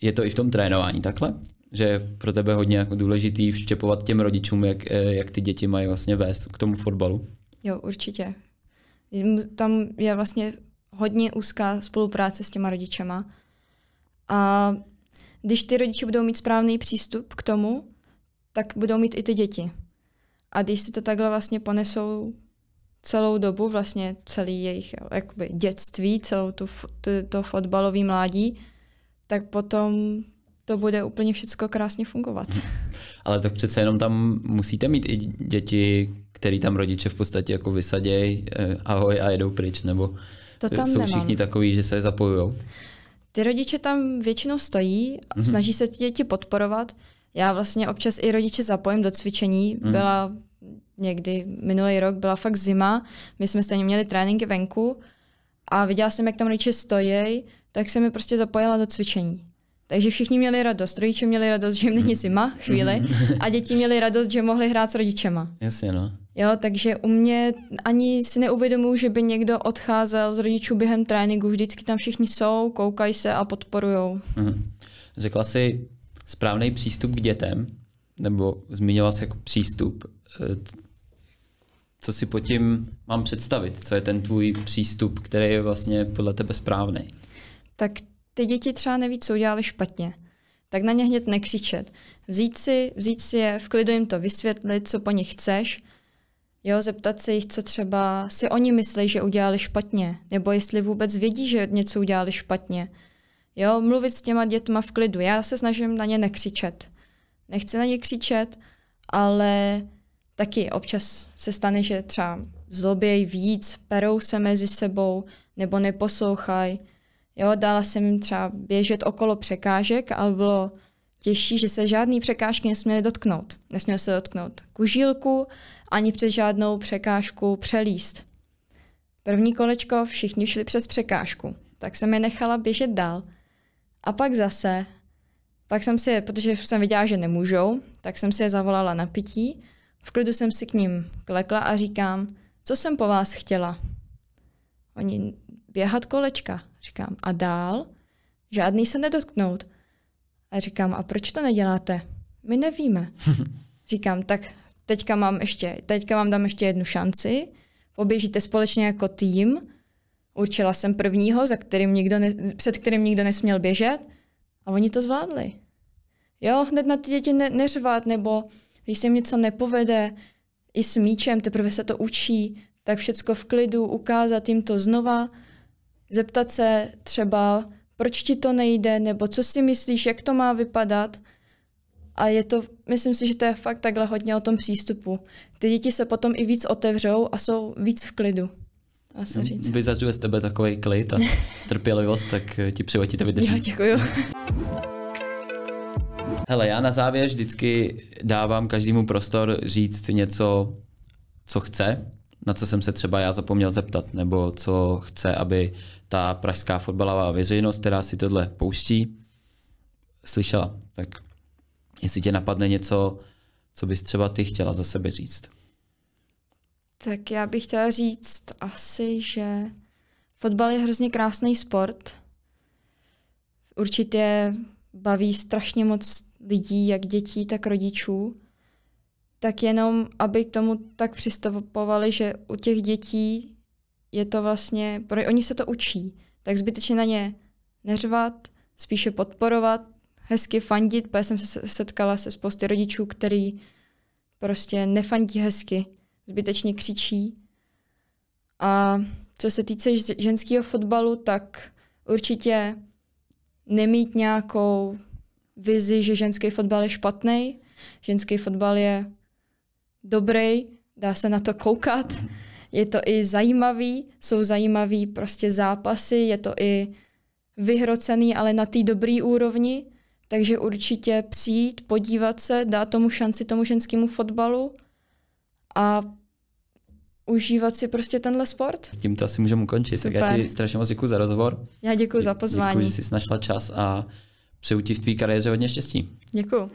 je to i v tom trénování takhle? Že pro tebe hodně jako důležitý vštěpovat těm rodičům, jak, eh, jak ty děti mají vlastně vést k tomu fotbalu? Jo, určitě. Tam je vlastně hodně úzká spolupráce s těma rodičema. A když ty rodiče budou mít správný přístup k tomu, tak budou mít i ty děti. A když si to takhle vlastně ponesou celou dobu, vlastně celý jejich jakoby dětství, celou tu, to, to fotbalový mládí, tak potom to bude úplně všechno krásně fungovat. Mhm. Ale tak přece jenom tam musíte mít i děti, který tam rodiče v podstatě jako vysadějí, eh, ahoj a jedou pryč, nebo to eh, tam Jsou nemám. všichni takový, že se zapojují? Ty rodiče tam většinou stojí, mm-hmm. snaží se ty děti podporovat. Já vlastně občas i rodiče zapojím do cvičení. Mm-hmm. Byla někdy minulý rok, byla fakt zima, my jsme stejně měli tréninky venku a viděla jsem, jak tam rodiče stojí, tak jsem mi prostě zapojila do cvičení. Takže všichni měli radost. Rodiče měli radost, že jim mhm. není zima, chvíli, mhm. a děti měli radost, že mohli hrát s rodičema. Jasně, no. Jo, takže u mě ani si neuvědomuji, že by někdo odcházel z rodičů během tréninku. Vždycky tam všichni jsou, koukají se a podporujou. Mhm. Řekla jsi správný přístup k dětem, nebo zmiňovala jsi jako přístup. Eh, co si po tím mám představit? Co je ten tvůj přístup, který je vlastně podle tebe správný? Tak ty děti třeba neví, co udělali špatně. Tak na ně hned nekřičet. Vzít si, vzít si je, v klidu jim to vysvětlit, co po nich chceš, jo, zeptat se jich, co třeba si oni myslí, že udělali špatně, nebo jestli vůbec vědí, že něco udělali špatně. Jo, mluvit s těma dětma v klidu. Já se snažím na ně nekřičet. Nechci na ně křičet, ale taky občas se stane, že třeba zlobějí víc, perou se mezi sebou nebo neposlouchají. Jo, dala jsem jim třeba běžet okolo překážek, ale bylo těžší, že se žádné překážky nesměly dotknout. Nesměly se dotknout kužílku, ani přes žádnou překážku přelíst. První kolečko všichni šli přes překážku, tak jsem je nechala běžet dál. A pak zase, pak jsem si, protože jsem viděla, že nemůžou, tak jsem si je zavolala na pití, v klidu jsem si k ním klekla a říkám, co jsem po vás chtěla. Oni běhat kolečka. Říkám, a dál? Žádný se nedotknout. A říkám, a proč to neděláte? My nevíme. říkám, tak teďka mám ještě, teďka vám dám ještě jednu šanci, poběžíte společně jako tým, určila jsem prvního, za kterým nikdo ne, před kterým nikdo nesměl běžet a oni to zvládli. Jo, hned na ty děti ne, neřvat, nebo když se jim něco nepovede, i s míčem, teprve se to učí, tak všecko v klidu, ukázat jim to znova – Zeptat se třeba, proč ti to nejde, nebo co si myslíš, jak to má vypadat. A je to, myslím si, že to je fakt takhle hodně o tom přístupu. Ty děti se potom i víc otevřou a jsou víc v klidu. Vyzařuje z tebe takový klid a trpělivost, tak eh, ti přeju, ti to vydrží. Jo, děkuju. Hele, já na závěr vždycky dávám každému prostor říct něco, co chce, na co jsem se třeba já zapomněl zeptat, nebo co chce, aby ta pražská fotbalová veřejnost, která si tohle pouští, slyšela. Tak jestli tě napadne něco, co bys třeba ty chtěla za sebe říct. Tak já bych chtěla říct asi, že fotbal je hrozně krásný sport. Určitě baví strašně moc lidí, jak dětí, tak rodičů tak jenom, aby k tomu tak přistupovali, že u těch dětí je to vlastně, oni se to učí, tak zbytečně na ně neřvat, spíše podporovat, hezky fandit, protože jsem se setkala se spousty rodičů, který prostě nefandí hezky, zbytečně křičí. A co se týče ženského fotbalu, tak určitě nemít nějakou vizi, že ženský fotbal je špatný. Ženský fotbal je dobrý, dá se na to koukat, je to i zajímavý, jsou zajímavý prostě zápasy, je to i vyhrocený, ale na té dobré úrovni, takže určitě přijít, podívat se, dát tomu šanci tomu ženskému fotbalu a užívat si prostě tenhle sport. Tím to asi můžeme ukončit. Super. Tak já ti strašně moc děkuji za rozhovor. Já děkuji za pozvání. Děkuji, že jsi našla čas a přeju ti v tvý kariéře hodně štěstí. Děkuji.